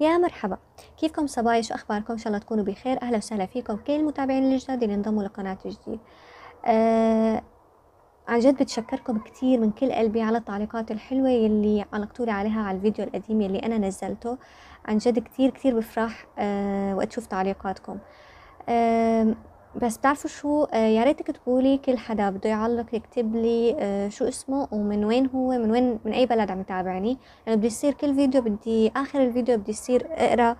يا مرحبا كيفكم صبايا شو اخباركم ان شاء الله تكونوا بخير اهلا وسهلا فيكم كل المتابعين الجداد اللي انضموا لقناه جديد آه عن جد بتشكركم كتير من كل قلبي على التعليقات الحلوة اللي علقتوا لي عليها على الفيديو القديم اللي أنا نزلته عن جد كتير كتير بفرح أه وقت شوف تعليقاتكم أه بس بتعرفوا شو آه، يا ريتك تقولي كل حدا بده يعلق يكتب لي آه، شو اسمه ومن وين هو من وين من اي بلد عم يتابعني لانه يعني بدي يصير كل فيديو بدي اخر الفيديو بدي يصير اقرا قول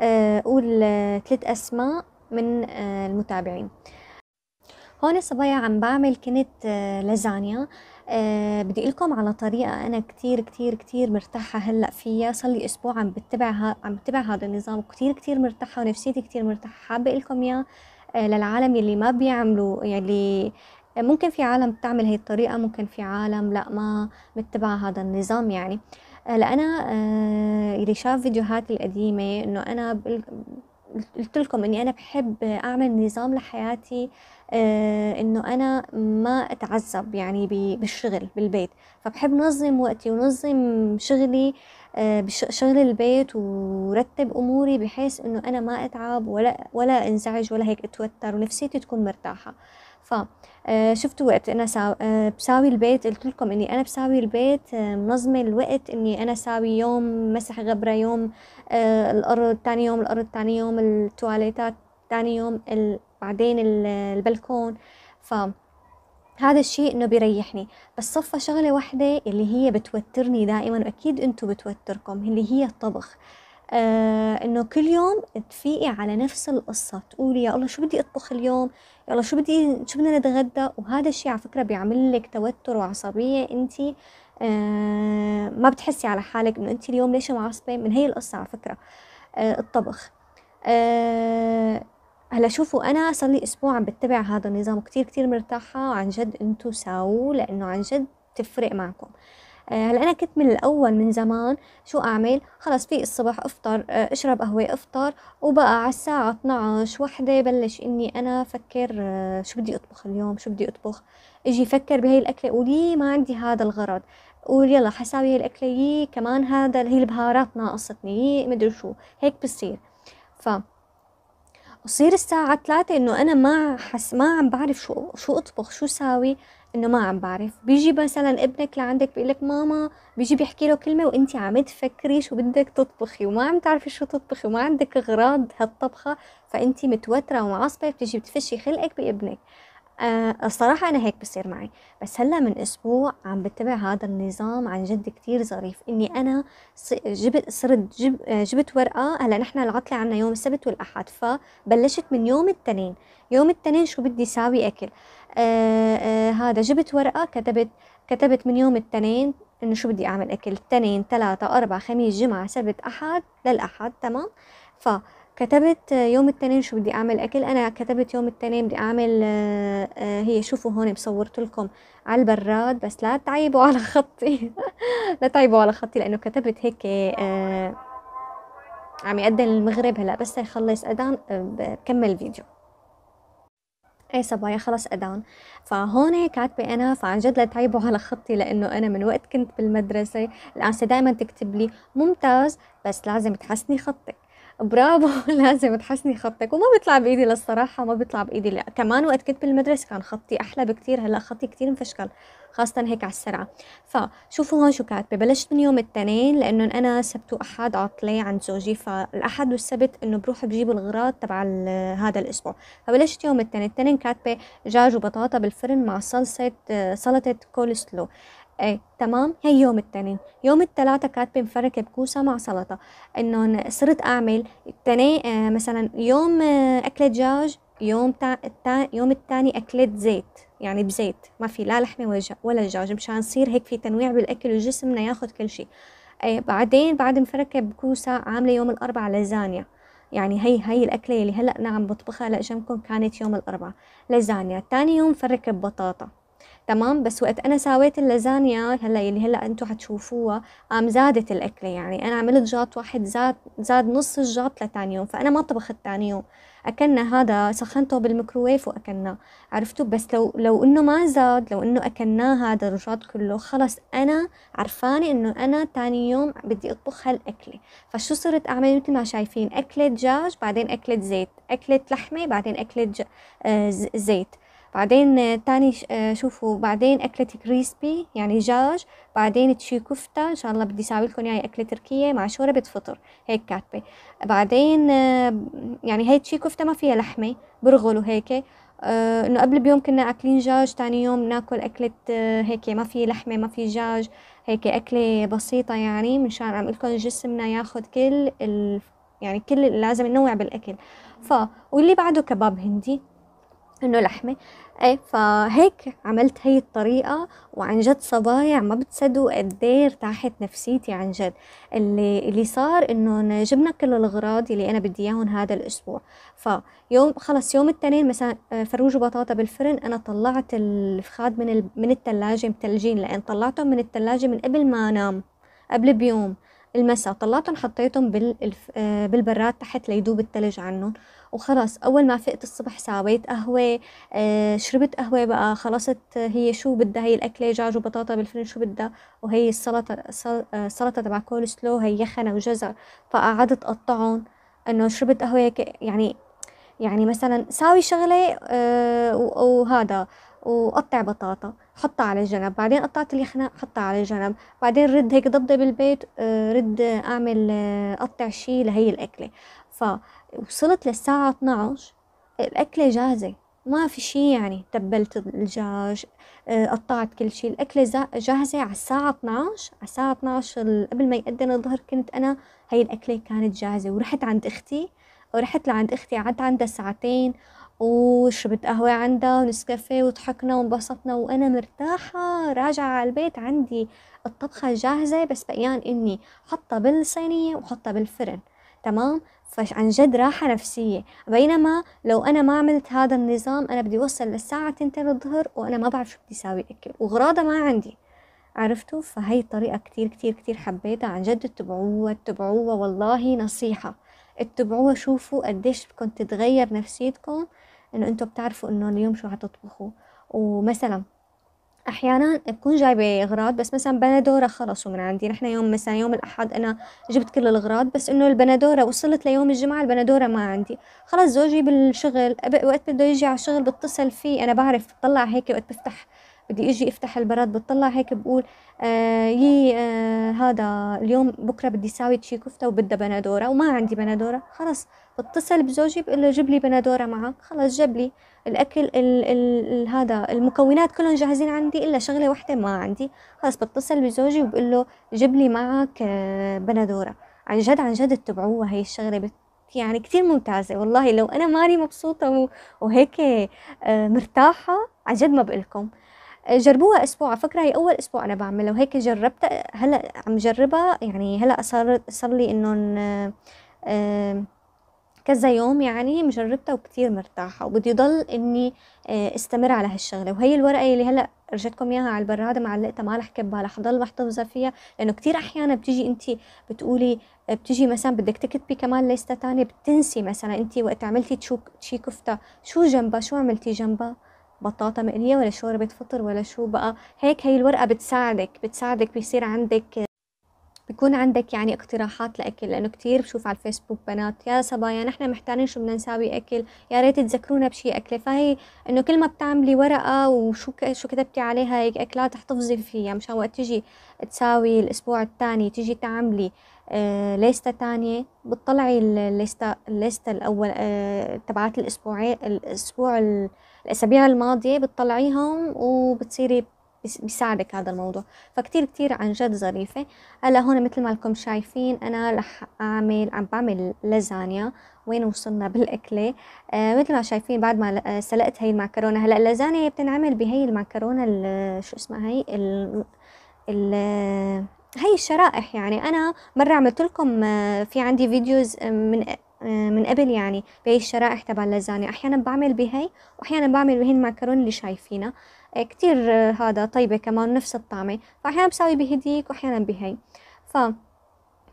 آه، اقول ثلاث اسماء من المتابعين هون صبايا عم بعمل كنت لازانيا أه بدي لكم على طريقة أنا كتير كتير كتير مرتاحة هلأ فيها صار لي أسبوع عم بتبع عم بتبع هذا النظام وكثير كتير مرتاحة ونفسيتي كتير مرتاحة حابة لكم إياه آه، للعالم اللي ما بيعملوا يعني ممكن في عالم بتعمل هي الطريقة ممكن في عالم لا ما متبع هذا النظام يعني آه، لأنا اللي آه، شاف فيديوهاتي القديمة إنه أنا قلت لكم إني أنا بحب أعمل نظام لحياتي آه، انه انا ما اتعذب يعني بالشغل بالبيت فبحب نظم وقتي ونظم شغلي آه، شغل البيت ورتب اموري بحيث انه انا ما اتعب ولا ولا انزعج ولا هيك اتوتر ونفسيتي تكون مرتاحه ف آه، شفتوا وقت انا سا... بساوي البيت قلت لكم اني انا بساوي البيت منظمه الوقت اني انا ساوي يوم مسح غبره يوم الارض ثاني يوم الارض ثاني يوم التواليتات ثاني يوم ال... بعدين البلكون ف هذا الشيء انه بيريحني بس صفى شغلة واحدة اللي هي بتوترني دائما واكيد انتم بتوتركم اللي هي الطبخ آه انه كل يوم تفيقي على نفس القصة تقولي يا الله شو بدي اطبخ اليوم يا الله شو بدي شو بدنا نتغدى وهذا الشيء على فكرة بيعمل لك توتر وعصبية انت آه ما بتحسي على حالك انه انت اليوم ليش معصبة من هي القصة على فكرة آه الطبخ آه هلا شوفوا انا صار لي اسبوع عم بتبع هذا النظام كتير كتير مرتاحه عن جد انتو ساووا لانه عن جد تفرق معكم آه، هلا انا كنت من الاول من زمان شو اعمل خلص في الصبح افطر آه، اشرب قهوه افطر وبقى على الساعه 12 وحده بلش اني انا افكر آه، شو بدي اطبخ اليوم شو بدي اطبخ اجي افكر بهي الاكله ولي ما عندي هذا الغرض قول يلا حساوي هي الاكله يي كمان هذا هي البهارات ناقصتني يي مدري شو هيك بصير ف وصير الساعة ثلاثة إنه أنا ما حس ما عم بعرف شو شو أطبخ شو ساوي إنه ما عم بعرف بيجي مثلا ابنك لعندك بيقول لك ماما بيجي بيحكي له كلمة وأنت عم تفكري شو بدك تطبخي وما عم تعرفي شو تطبخي وما عندك أغراض هالطبخة فأنت متوترة ومعصبة بتيجي بتفشي خلقك بابنك آه الصراحة أنا هيك بصير معي بس هلا من أسبوع عم بتبع هذا النظام عن جد كتير ظريف إني أنا جبت صرت جب آه، جبت ورقة هلا نحن العطلة عنا يوم السبت والأحد فبلشت من يوم التنين يوم التنين شو بدي ساوي أكل آه آه هذا جبت ورقة كتبت كتبت من يوم التنين إنه شو بدي أعمل أكل تنين ثلاثة أربعة خميس جمعة سبت أحد للأحد تمام ف كتبت يوم التنين شو بدي اعمل اكل انا كتبت يوم التنين بدي اعمل آه، آه، هي شوفوا هون بصورت لكم على البراد بس لا تعيبوا على خطي لا تعيبوا على خطي لانه كتبت هيك آه، عم يأذن المغرب هلا بس يخلص اذان بكمل الفيديو اي صبايا خلص اذان فهون كاتبه انا فعن جد لا تعيبوا على خطي لانه انا من وقت كنت بالمدرسه الانسه دائما تكتب لي ممتاز بس لازم تحسني خطك برافو لازم تحسني خطك وما بيطلع بايدي للصراحه ما بيطلع بايدي لا كمان وقت كنت بالمدرسه كان خطي احلى بكثير هلا خطي كثير مفشكل خاصه هيك على السرعه فشوفوا هون شو كاتبه بلشت من يوم الاثنين لانه انا سبت واحد عطله عند زوجي فالاحد والسبت انه بروح بجيب الغراض تبع هذا الاسبوع فبلشت يوم الاثنين التنين كاتبه دجاج وبطاطا بالفرن مع صلصه سلطه كولسلو ايه تمام هي يوم التنين يوم الثلاثة كاتبة مفركة بكوسة مع سلطة انه صرت اعمل التنين آه مثلا يوم آه اكلة دجاج يوم تا... تا... يوم الثاني اكلت زيت يعني بزيت ما في لا لحمه ولا دجاج مشان يصير هيك في تنويع بالاكل وجسمنا ياخذ كل شيء ايه بعدين بعد مفركه بكوسه عامله يوم الاربعاء لازانيا يعني هي هي الأكلة اللي هلأ أنا عم بطبخها لأجمكم كانت يوم الأربعاء لازانيا ثاني يوم فركة بطاطا تمام بس وقت انا سويت اللازانيا هلا اللي هلا انتم حتشوفوها قام زادت الاكله يعني انا عملت جاط واحد زاد زاد نص الجاط لتاني يوم فانا ما طبخت تاني يوم اكلنا هذا سخنته بالميكروويف واكلناه عرفتوا بس لو لو انه ما زاد لو انه اكلناه هذا الجاط كله خلص انا عرفانه انه انا تاني يوم بدي اطبخ هالاكله فشو صرت اعمل مثل ما شايفين اكله دجاج بعدين اكله زيت اكله لحمه بعدين اكله ج... آه زيت بعدين تاني آه، شوفوا بعدين أكلة كريسبي يعني جاج بعدين تشي كفتة إن شاء الله بدي أساوي لكم يعني أكلة تركية مع شوربة فطر هيك كاتبة بعدين آه، يعني هي تشي كفتة ما فيها لحمة برغل وهيك آه، انه قبل بيوم كنا اكلين جاج تاني يوم ناكل اكلة هيك ما في لحمة ما في جاج هيك اكلة بسيطة يعني مشان عم لكم جسمنا ياخد كل ال... يعني كل لازم ننوع بالاكل ف واللي بعده كباب هندي انه لحمه ايه فهيك عملت هي الطريقه وعن جد صبايع ما بتصدقوا قد ايه ارتاحت نفسيتي عن جد اللي اللي صار انه جبنا كل الاغراض اللي انا بدي اياهم هذا الاسبوع فيوم خلص يوم الاثنين مثلا آه، فروج وبطاطا بالفرن انا طلعت الفخاد من ال... من الثلاجه متلجين لان طلعتهم من الثلاجه من قبل ما انام قبل بيوم المساء طلعتهم حطيتهم بال... آه، بالبراد تحت ليدوب الثلج عنهم وخلاص أول ما فقت الصبح ساويت قهوة آه، شربت قهوة بقى خلصت هي شو بدها هي الأكلة دجاج وبطاطا بالفرن شو بدها وهي السلطة آه، السلطة تبع كول سلو هي يخنة وجزر فقعدت أقطعهم إنه شربت قهوة هيك يعني يعني مثلا ساوي شغلة آه، وهذا وقطع بطاطا حطها على جنب بعدين قطعت اليخنة حطها على جنب بعدين رد هيك ضبضب بالبيت رد أعمل قطع شي لهي الأكلة فوصلت للساعة 12 الأكلة جاهزة ما في شيء يعني تبلت الدجاج آه، قطعت كل شيء الأكلة جاهزة على الساعة 12 على الساعة 12 قبل ما يأذن الظهر كنت أنا هاي الأكلة كانت جاهزة ورحت عند أختي ورحت لعند أختي قعدت عندها ساعتين وشربت قهوة عندها ونسكافيه وضحكنا وانبسطنا وأنا مرتاحة راجعة على البيت عندي الطبخة جاهزة بس بقيان إني حطها بالصينية وحطها بالفرن تمام فعن جد راحة نفسية بينما لو أنا ما عملت هذا النظام أنا بدي أوصل للساعة تنتهي الظهر وأنا ما بعرف شو بدي ساوي أكل وغراضة ما عندي عرفتوا فهي الطريقة كتير كتير كتير حبيتها عن جد اتبعوها اتبعوها والله نصيحة اتبعوها شوفوا قديش بدكم تتغير نفسيتكم انه انتم بتعرفوا انه اليوم شو هتطبخوا ومثلا احيانا بكون جايبه اغراض بس مثلا بندوره خلصوا من عندي نحن يوم مثلا يوم الاحد انا جبت كل الاغراض بس انه البندوره وصلت ليوم الجمعه البندوره ما عندي خلص زوجي بالشغل وقت بده يجي على الشغل بتصل فيه انا بعرف بطلع هيك وقت بفتح بدي اجي افتح البراد بتطلع هيك بقول آه يي آه هذا اليوم بكره بدي ساوي شي كفته وبدها بندوره وما عندي بندوره خلص بتصل بزوجي بقول له جيب لي بندوره معك خلص جيب لي الاكل الـ الـ هذا المكونات كلهم جاهزين عندي الا شغله واحده ما عندي خلص بتصل بزوجي وبقول له جيب لي معك آه، بندوره عن جد عن جد اتبعوها هي الشغله بت يعني كثير ممتازة والله لو أنا ماني مبسوطة وهيك آه، مرتاحة عن جد ما لكم جربوها اسبوع على فكره هي اول اسبوع انا بعملها وهيك جربتها هلا عم جربها يعني هلا صار صار لي انه كذا يوم يعني مجربتها وكثير مرتاحة وبدي ضل اني آه، استمر على هالشغلة وهي الورقة اللي هلأ رجعتكم اياها على البرادة معلقتها ما رح كبها رح ضل محتفظة فيها لانه كثير احيانا بتيجي انت بتقولي آه، بتيجي مثلا بدك تكتبي كمان ليستة تانية بتنسي مثلا انت وقت عملتي شي كفتة شو جنبها شو عملتي جنبها بطاطا مقليه ولا شوربه فطر ولا شو بقى هيك هي الورقه بتساعدك بتساعدك بيصير عندك بيكون عندك يعني اقتراحات لأكل لأنه كتير بشوف على الفيسبوك بنات يا صبايا نحن محتارين شو بدنا نساوي أكل يا ريت تذكرونا بشي أكلة فهي إنه كل ما بتعملي ورقة وشو شو كتبتي عليها هيك أكلات تحتفظي فيها مشان وقت تجي تساوي الأسبوع الثاني تجي تعملي آه، ليستة تانية بتطلعي الليستة, الليستة الأول آه، تبعات الأسبوعين الأسبوع الأسابيع الماضية بتطلعيهم وبتصيري بيساعدك هذا الموضوع فكتير كتير عن جد ظريفة هلا هون مثل ما لكم شايفين أنا رح أعمل عم بعمل لازانيا وين وصلنا بالأكلة آه مثل ما شايفين بعد ما آه، سلقت هي المعكرونة هلا اللازانيا بتنعمل بهي المعكرونة شو اسمها هي ال ال هاي الشرائح يعني أنا مرة عملت لكم آه، في عندي فيديوز آه، من آه، من قبل يعني بهي الشرائح تبع اللزانة أحيانا بعمل بهي وأحيانا بعمل بهي المعكرونة اللي شايفينها كتير هذا طيبة كمان نفس الطعمة فأحيانا بساوي بهديك وأحيانا بهي ف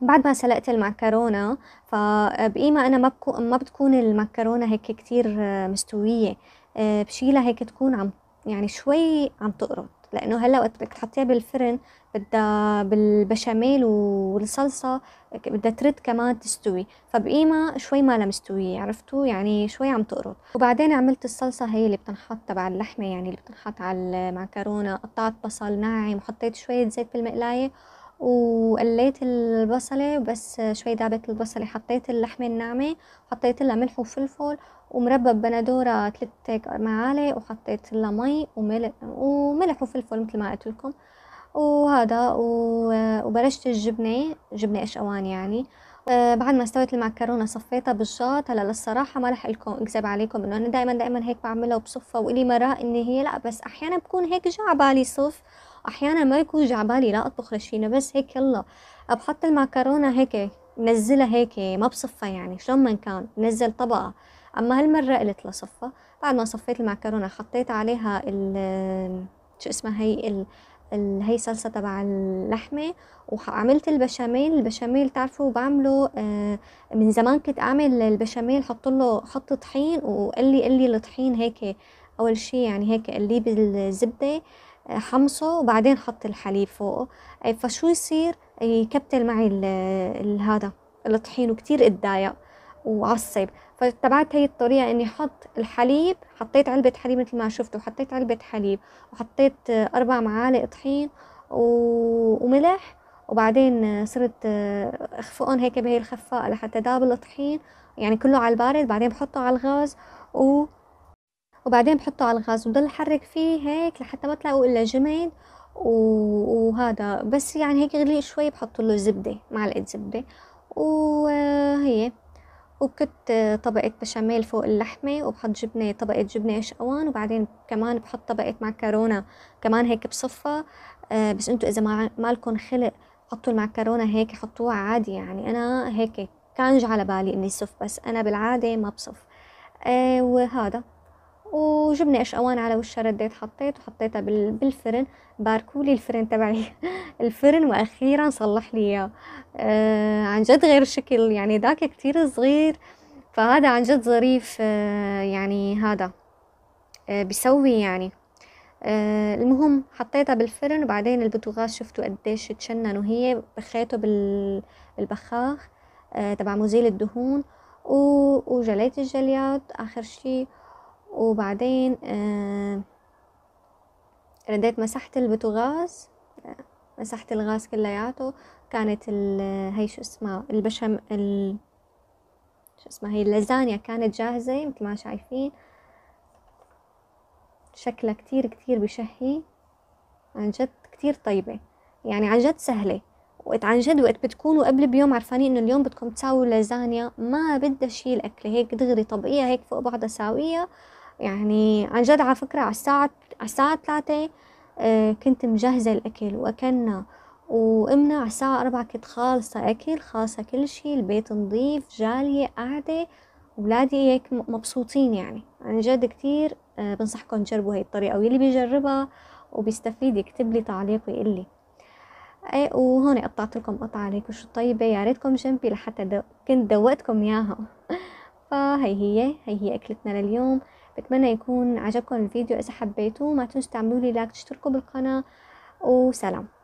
بعد ما سلقت المعكرونة فبقيمة أنا ما, بكو ما بتكون المعكرونة هيك كتير مستوية بشيلها هيك تكون عم يعني شوي عم تقرط لانه هلا وقت بدك تحطيها بالفرن بدها بالبشاميل والصلصه بدها ترد كمان تستوي فبقيمة شوي ما مستوية عرفتوا يعني شوي عم تقرط وبعدين عملت الصلصة هي اللي بتنحط تبع اللحمة يعني اللي بتنحط على المعكرونة قطعت بصل ناعم وحطيت شوية زيت بالمقلاية وقليت البصلة بس شوي دعبت البصلة حطيت اللحمة الناعمة حطيت لها ملح وفلفل ومربى بندورة ثلاث معالق وحطيت لها مي وملح وفلفل مثل ما قلت لكم وهذا وبرشت الجبنة جبنة قشقوان يعني بعد ما استويت المعكرونة صفيتها بالشاط هلا للصراحة ما رح لكم اكذب عليكم انه انا دائما دائما هيك بعملها وبصفها والي مرة اني هي لا بس احيانا بكون هيك جا بالي صف احيانا ما يكون جعبالي لا اطبخ رشينه بس هيك يلا بحط المعكرونه هيك نزلها هيك ما بصفها يعني شلون ما كان نزل طبقه اما هالمره قلت لصفها بعد ما صفيت المعكرونه حطيت عليها ال شو اسمها هي ال هي صلصة تبع اللحمة وعملت البشاميل البشاميل تعرفوا بعمله آه، من زمان كنت أعمل البشاميل حط له حط طحين وقلي قلي الطحين هيك أول شي يعني هيك قليه بالزبدة حمصه وبعدين حط الحليب فوقه آه، فشو يصير آه، يكبتل معي هذا الطحين وكتير اتضايق وعصب فاتبعت هي الطريقة اني احط الحليب حطيت علبة حليب مثل ما شفتوا حطيت علبة حليب وحطيت آه، اربع معالق طحين وملح وبعدين صرت اخفقهم هيك بهي الخفاقة لحتى داب الطحين يعني كله على البارد بعدين بحطه على الغاز و وبعدين بحطه على الغاز وبضل احرك فيه هيك لحتى ما تلاقوا الا جمد وهذا بس يعني هيك غلي شوي بحط له زبده معلقه زبده وهي وبكت طبقة بشاميل فوق اللحمة وبحط جبنة طبقة جبنة شقوان وبعدين كمان بحط طبقة معكرونة كمان هيك بصفة آه، بس انتو اذا ما مالكم خلق حطوا المعكرونة هيك حطوها عادي يعني انا هيك كان على بالي اني صف بس انا بالعادة ما بصف آه، وهذا وجبنا قشقوان على وشها رديت حطيت وحطيتها بالفرن باركولي الفرن تبعي الفرن واخيرا صلح لي اياه آه، عن جد غير شكل يعني ذاك كتير صغير فهذا عن جد ظريف آه، يعني هذا آه، بيسوي يعني المهم حطيتها بالفرن وبعدين البوتاغاز شفتوا قديش تشنن وهي بخيته بالبخاخ تبع مزيل الدهون وجليت الجليات اخر شي وبعدين آه، رديت مسحت البوتاغاز مسحت الغاز كلياته كانت هي شو اسمها البشم ال... شو اسمها هي اللازانيا كانت جاهزة مثل ما شايفين شكلها كتير كتير بشهي عن جد كتير طيبة يعني عن جد سهلة وقت عن جد وقت بتكونوا قبل بيوم عرفانين انه اليوم بدكم تساووا لازانيا ما بدها شي الاكله هيك دغري طبقيها هيك فوق بعضها ساوية يعني عن جد على فكرة على الساعة على الساعة ثلاثة آه، كنت مجهزة الأكل وأكلنا وأمنا على الساعة أربعة كنت خالصة أكل خالصة كل شي البيت نظيف جالية قاعدة ولادي هيك مبسوطين يعني عن جد كتير آه، بنصحكم تجربوا هاي الطريقة واللي بيجربها وبيستفيد يكتب لي تعليق ويقول لي إيه، وهون قطعت لكم قطعة ليك وشو طيبة يا ريتكم جنبي لحتى دو... كنت دوقتكم ياها فهي هي هي هي اكلتنا لليوم بتمنى يكون عجبكم الفيديو اذا حبيتوه ما تنسوا تعملوا لي لايك تشتركوا بالقناه وسلام